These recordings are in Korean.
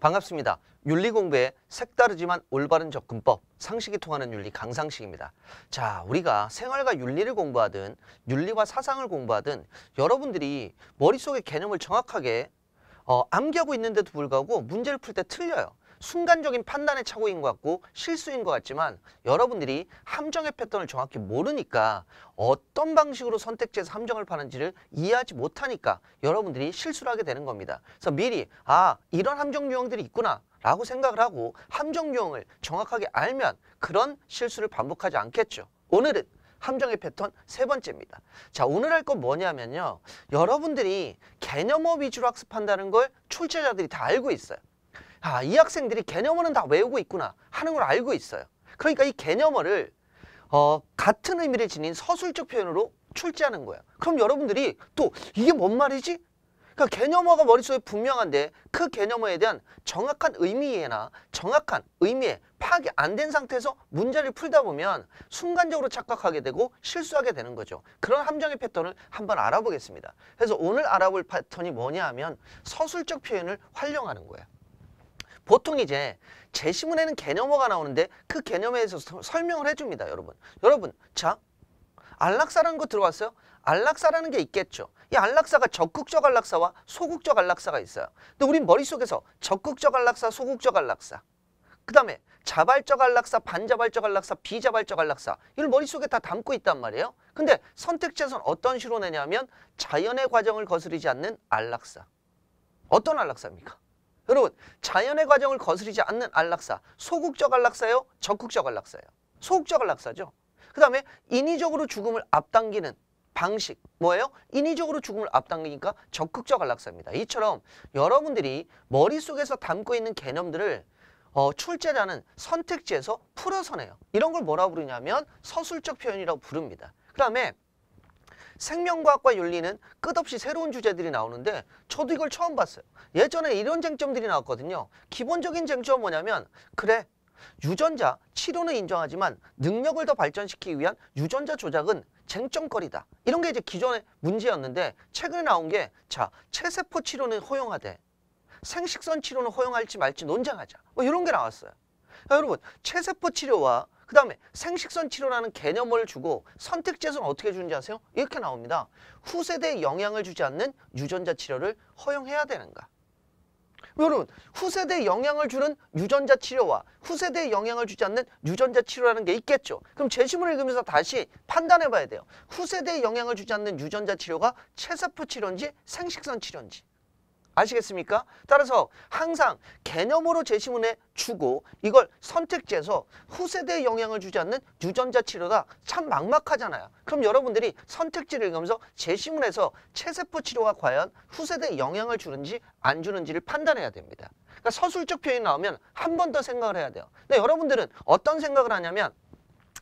반갑습니다. 윤리공부의 색다르지만 올바른 접근법, 상식이 통하는 윤리 강상식입니다. 자, 우리가 생활과 윤리를 공부하든 윤리와 사상을 공부하든 여러분들이 머릿속에 개념을 정확하게 어, 암기하고 있는데도 불구하고 문제를 풀 때 틀려요. 순간적인 판단의 착오인 것 같고 실수인 것 같지만 여러분들이 함정의 패턴을 정확히 모르니까 어떤 방식으로 선택지에서 함정을 파는지를 이해하지 못하니까 여러분들이 실수를 하게 되는 겁니다. 그래서 미리 아 이런 함정 유형들이 있구나 라고 생각을 하고 함정 유형을 정확하게 알면 그런 실수를 반복하지 않겠죠. 오늘은 함정의 패턴 세 번째입니다. 자 오늘 할 건 뭐냐면요. 여러분들이 개념어 위주로 학습한다는 걸 출제자들이 다 알고 있어요. 아, 이 학생들이 개념어는 다 외우고 있구나 하는 걸 알고 있어요. 그러니까 이 개념어를 어, 같은 의미를 지닌 서술적 표현으로 출제하는 거예요. 그럼 여러분들이 또 이게 뭔 말이지? 그러니까 개념어가 머릿속에 분명한데 그 개념어에 대한 정확한 의미나 정확한 의미에 파악이 안 된 상태에서 문제를 풀다 보면 순간적으로 착각하게 되고 실수하게 되는 거죠. 그런 함정의 패턴을 한번 알아보겠습니다. 그래서 오늘 알아볼 패턴이 뭐냐 하면 서술적 표현을 활용하는 거예요. 보통 이제 제시문에는 개념어가 나오는데 그 개념에 대해서 설명을 해줍니다. 여러분. 여러분 자 안락사라는 거 들어왔어요? 안락사라는 게 있겠죠. 이 안락사가 적극적 안락사와 소극적 안락사가 있어요. 근데 우린 머릿속에서 적극적 안락사, 소극적 안락사 그 다음에 자발적 안락사, 반자발적 안락사, 비자발적 안락사 이걸 머릿속에 다 담고 있단 말이에요. 근데 선택지에서는 어떤 식으로 내냐면 자연의 과정을 거스르지 않는 안락사. 어떤 안락사입니까? 여러분 자연의 과정을 거스르지 않는 안락사 소극적 안락사요 적극적 안락사요 소극적 안락사죠 그 다음에 인위적으로 죽음을 앞당기는 방식 뭐예요? 인위적으로 죽음을 앞당기니까 적극적 안락사입니다 이처럼 여러분들이 머릿속에서 담고 있는 개념들을 어, 출제라는 선택지에서 풀어서내요 이런 걸 뭐라 부르냐면 서술적 표현이라고 부릅니다 그 다음에 생명과학과 윤리는 끝없이 새로운 주제들이 나오는데 저도 이걸 처음 봤어요. 예전에 이런 쟁점들이 나왔거든요. 기본적인 쟁점은 뭐냐면 그래 유전자 치료는 인정하지만 능력을 더 발전시키기 위한 유전자 조작은 쟁점거리다. 이런 게 이제 기존의 문제였는데 최근에 나온 게 자 체세포 치료는 허용하되 생식선 치료는 허용할지 말지 논쟁하자. 뭐 이런 게 나왔어요. 여러분 체세포 치료와 그 다음에 생식선 치료라는 개념을 주고 선택 지에서는 어떻게 주는지 아세요? 이렇게 나옵니다. 후세대에 영향을 주지 않는 유전자 치료를 허용해야 되는가? 여러분 후세대에 영향을 주는 유전자 치료와 후세대에 영향을 주지 않는 유전자 치료라는 게 있겠죠. 그럼 제시문을 읽으면서 다시 판단해 봐야 돼요. 후세대에 영향을 주지 않는 유전자 치료가 체세포 치료인지 생식선 치료인지. 아시겠습니까? 따라서 항상 개념으로 제시문에 주고 이걸 선택지에서 후세대에 영향을 주지 않는 유전자 치료다 참 막막하잖아요. 그럼 여러분들이 선택지를 읽으면서 제시문에서 체세포 치료가 과연 후세대에 영향을 주는지 안 주는지를 판단해야 됩니다. 그러니까 서술적 표현이 나오면 한 번 더 생각을 해야 돼요. 근데 여러분들은 어떤 생각을 하냐면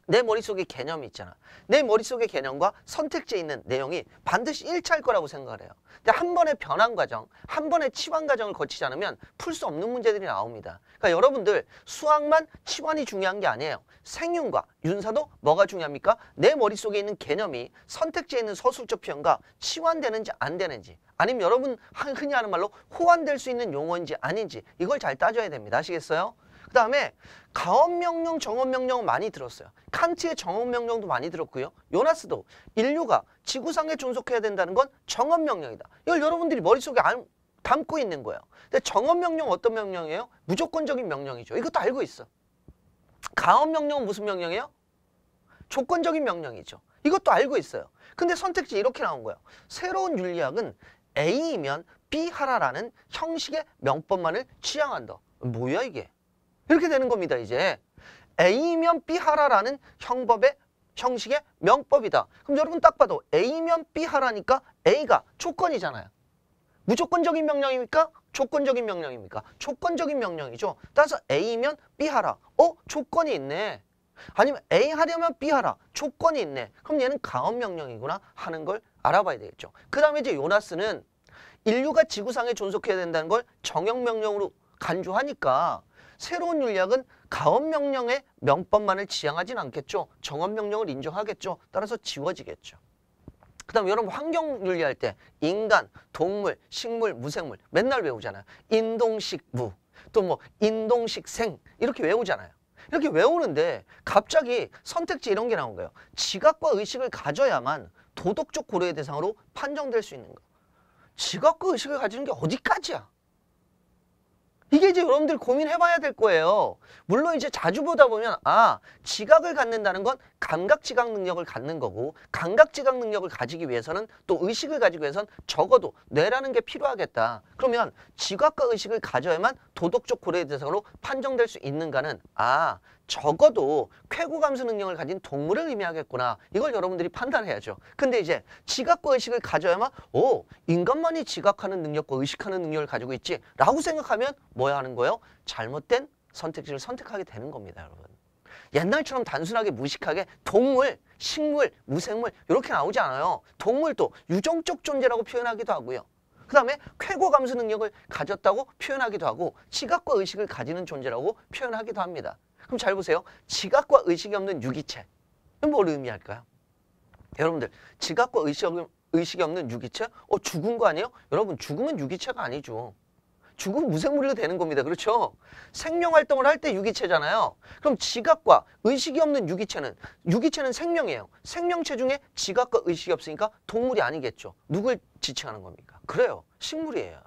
내 머릿속에 개념이 있잖아. 내머릿속에 개념과 선택지에 있는 내용이 반드시 일치할 거라고 생각을 해요. 근데 한 번의 변환 과정, 한 번의 치환 과정을 거치지 않으면 풀 수 없는 문제들이 나옵니다. 그러니까 여러분들 수학만 치환이 중요한 게 아니에요. 생윤과 윤사도 뭐가 중요합니까? 내 머릿속에 있는 개념이 선택지에 있는 서술적 표현과 치환되는지 안 되는지 아니면 여러분 흔히 하는 말로 호환될 수 있는 용어인지 아닌지 이걸 잘 따져야 됩니다. 아시겠어요? 그 다음에 가업명령, 정업명령 많이 들었어요. 칸트의 정업명령도 많이 들었고요. 요나스도 인류가 지구상에 존속해야 된다는 건 정업명령이다. 이걸 여러분들이 머릿속에 안, 담고 있는 거예요. 근데 정업명령 어떤 명령이에요? 무조건적인 명령이죠. 이것도 알고 있어. 가업명령은 무슨 명령이에요? 조건적인 명령이죠. 이것도 알고 있어요. 근데 선택지 이렇게 나온 거예요. 새로운 윤리학은 A이면 B하라라는 형식의 명법만을 취향한다. 뭐야 이게? 이렇게 되는 겁니다, 이제. A면 B하라라는 형법의 형식의 명법이다. 그럼 여러분 딱 봐도 A면 B하라니까 A가 조건이잖아요. 무조건적인 명령입니까? 조건적인 명령입니까? 조건적인 명령이죠. 따라서 A면 B하라. 어? 조건이 있네. 아니면 A 하려면 B 하라. 조건이 있네. 그럼 얘는 가업 명령이구나 하는 걸 알아봐야 되겠죠. 그 다음에 이제 요나스는 인류가 지구상에 존속해야 된다는 걸 정형 명령으로 간주하니까 새로운 윤리학은 가업명령의 명법만을 지향하진 않겠죠. 정업명령을 인정하겠죠. 따라서 지워지겠죠. 그 다음 여러분 환경윤리할 때 인간, 동물, 식물, 무생물 맨날 외우잖아요. 인동식무, 또뭐 인동식생 이렇게 외우잖아요. 이렇게 외우는데 갑자기 선택지 이런 게 나온 거예요. 지각과 의식을 가져야만 도덕적 고려의 대상으로 판정될 수 있는 거. 지각과 의식을 가지는 게 어디까지야? 이게 이제 여러분들 고민해봐야 될 거예요. 물론 이제 자주 보다 보면 아 지각을 갖는다는 건 감각지각 능력을 갖는 거고 감각지각 능력을 가지기 위해서는 또 의식을 가지기 위해서는 적어도 뇌라는 게 필요하겠다. 그러면 지각과 의식을 가져야만 도덕적 고려의 대상으로 판정될 수 있는가는 아 적어도 쾌구 감수 능력을 가진 동물을 의미하겠구나 이걸 여러분들이 판단해야죠 근데 이제 지각과 의식을 가져야만 오 인간만이 지각하는 능력과 의식하는 능력을 가지고 있지 라고 생각하면 뭐야 하는 거예요 잘못된 선택지를 선택하게 되는 겁니다 여러분 옛날처럼 단순하게 무식하게 동물, 식물, 무생물 이렇게 나오지 않아요 동물도 유정적 존재라고 표현하기도 하고요 그 다음에 쾌고 감수 능력을 가졌다고 표현하기도 하고 지각과 의식을 가지는 존재라고 표현하기도 합니다. 그럼 잘 보세요. 지각과 의식이 없는 유기체. 뭘 의미할까요? 여러분들 지각과 의식, 의식이 없는 유기체? 어 죽은 거 아니에요? 여러분 죽음은 유기체가 아니죠. 죽은 무생물로 되는 겁니다. 그렇죠? 생명활동을 할 때 유기체잖아요. 그럼 지각과 의식이 없는 유기체는 유기체는 생명이에요. 생명체 중에 지각과 의식이 없으니까 동물이 아니겠죠. 누굴 지칭하는 겁니까? 그래요. 식물이에요.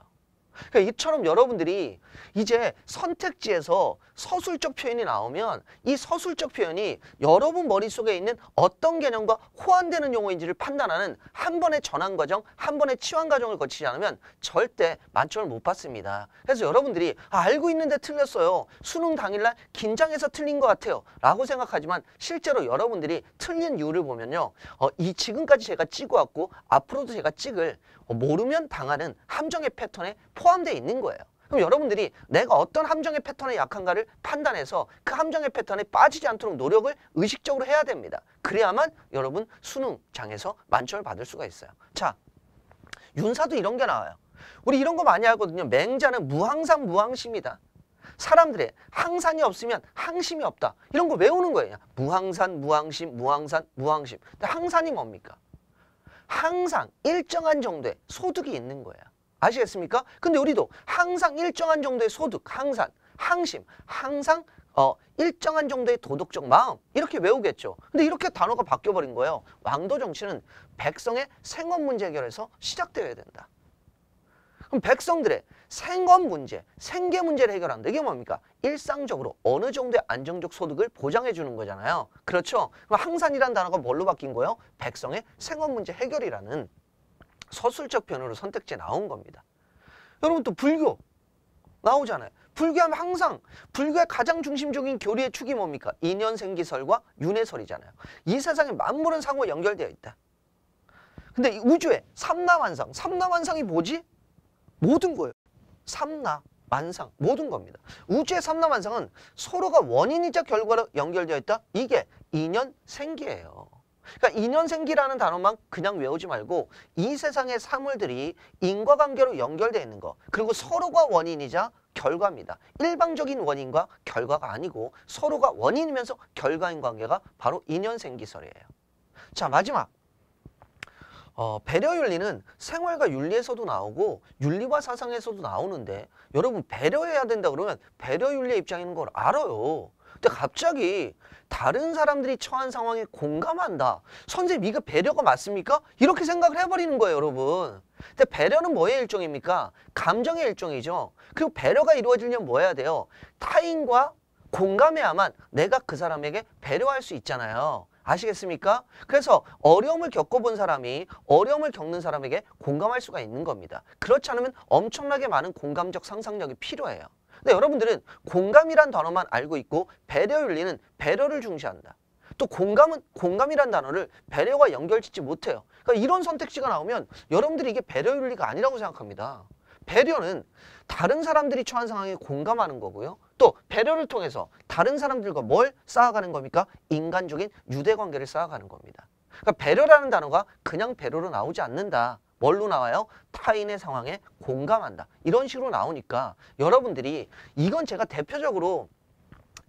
그러니까 이처럼 여러분들이 이제 선택지에서 서술적 표현이 나오면 이 서술적 표현이 여러분 머릿속에 있는 어떤 개념과 호환되는 용어인지를 판단하는 한 번의 전환 과정, 한 번의 치환 과정을 거치지 않으면 절대 만점을 못 받습니다. 그래서 여러분들이 아, 알고 있는데 틀렸어요. 수능 당일날 긴장해서 틀린 것 같아요. 라고 생각하지만 실제로 여러분들이 틀린 이유를 보면요. 어, 이 지금까지 제가 찍어왔고 앞으로도 제가 찍을 어, 모르면 당하는 함정의 패턴에 포함되어 있는 거예요. 그럼 여러분들이 내가 어떤 함정의 패턴에 약한가를 판단해서 그 함정의 패턴에 빠지지 않도록 노력을 의식적으로 해야 됩니다. 그래야만 여러분 수능장에서 만점을 받을 수가 있어요. 자, 윤사도 이런 게 나와요. 우리 이런 거 많이 하거든요. 맹자는 무항상 무항심이다. 사람들의 항산이 없으면 항심이 없다. 이런 거 외우는 거예요. 무항산, 무항심, 무항산, 무항심. 근데 항산이 뭡니까? 항상 일정한 정도의 소득이 있는 거예요. 아시겠습니까? 근데 우리도 항상 일정한 정도의 소득, 항상, 항심, 항상 어, 일정한 정도의 도덕적 마음 이렇게 외우겠죠. 근데 이렇게 단어가 바뀌어버린 거예요. 왕도 정치는 백성의 생업 문제 해결에서 시작되어야 된다. 그럼 백성들의 생업 문제, 생계 문제를 해결한다. 이게 뭡니까? 일상적으로 어느 정도의 안정적 소득을 보장해 주는 거잖아요. 그렇죠? 그럼 항산이라는 단어가 뭘로 바뀐 거예요? 백성의 생업 문제 해결이라는 서술적 변으로 선택지에 나온 겁니다. 여러분 또 불교 나오잖아요. 불교하면 항상 불교의 가장 중심적인 교리의 축이 뭡니까? 인연생기설과 윤회설이잖아요. 이세상에 만물은 상호 연결되어 있다. 근데 우주의 삼라완상, 삼라완상이 뭐지? 모든 거예요. 삼나, 만상, 모든 겁니다. 우주의 삼나, 만상은 서로가 원인이자 결과로 연결되어 있다? 이게 인연 생기예요. 그러니까 인연생기라는 단어만 그냥 외우지 말고 이 세상의 사물들이 인과관계로 연결되어 있는 거 그리고 서로가 원인이자 결과입니다. 일방적인 원인과 결과가 아니고 서로가 원인이면서 결과인 관계가 바로 인연생기설이에요. 자 마지막 어, 배려 윤리는 생활과 윤리에서도 나오고 윤리와 사상에서도 나오는데 여러분 배려해야 된다 그러면 배려 윤리의 입장인 걸 알아요. 근데 갑자기 다른 사람들이 처한 상황에 공감한다. 선생님 이거 배려가 맞습니까? 이렇게 생각을 해버리는 거예요 여러분. 근데 배려는 뭐의 일종입니까? 감정의 일종이죠. 그리고 배려가 이루어지려면 뭐 해야 돼요? 타인과 공감해야만 내가 그 사람에게 배려할 수 있잖아요. 아시겠습니까? 그래서 어려움을 겪어본 사람이 어려움을 겪는 사람에게 공감할 수가 있는 겁니다. 그렇지 않으면 엄청나게 많은 공감적 상상력이 필요해요. 근데 여러분들은 공감이란 단어만 알고 있고 배려 윤리는 배려를 중시한다. 또 공감은 공감이란 단어를 배려와 연결짓지 못해요. 그러니까 이런 선택지가 나오면 여러분들이 이게 배려 윤리가 아니라고 생각합니다. 배려는 다른 사람들이 처한 상황에 공감하는 거고요. 또 배려를 통해서 다른 사람들과 뭘 쌓아가는 겁니까? 인간적인 유대관계를 쌓아가는 겁니다. 그러니까 배려라는 단어가 그냥 배려로 나오지 않는다. 뭘로 나와요? 타인의 상황에 공감한다. 이런 식으로 나오니까 여러분들이 이건 제가 대표적으로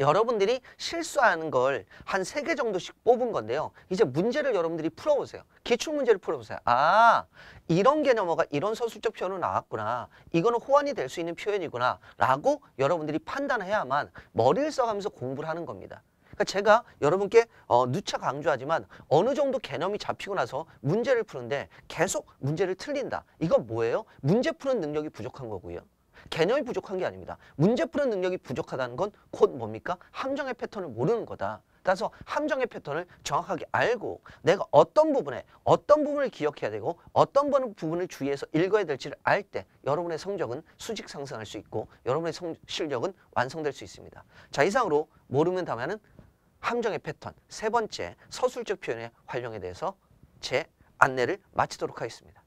여러분들이 실수하는 걸 한 세 개 정도씩 뽑은 건데요. 이제 문제를 여러분들이 풀어보세요. 기출문제를 풀어보세요. 아, 이런 개념어가 이런 서술적 표현으로 나왔구나. 이거는 호환이 될 수 있는 표현이구나. 라고 여러분들이 판단해야만 머리를 써가면서 공부를 하는 겁니다. 그니까 제가 여러분께 어, 누차 강조하지만 어느 정도 개념이 잡히고 나서 문제를 푸는데 계속 문제를 틀린다. 이건 뭐예요? 문제 푸는 능력이 부족한 거고요. 개념이 부족한 게 아닙니다. 문제 푸는 능력이 부족하다는 건 곧 뭡니까? 함정의 패턴을 모르는 거다. 따라서 함정의 패턴을 정확하게 알고 내가 어떤 부분에 어떤 부분을 기억해야 되고 어떤 부분을 주의해서 읽어야 될지를 알 때 여러분의 성적은 수직 상승할 수 있고 여러분의 성, 실력은 완성될 수 있습니다. 자 이상으로 모르면 다음에는 함정의 패턴 세 번째 서술적 표현의 활용에 대해서 제 안내를 마치도록 하겠습니다.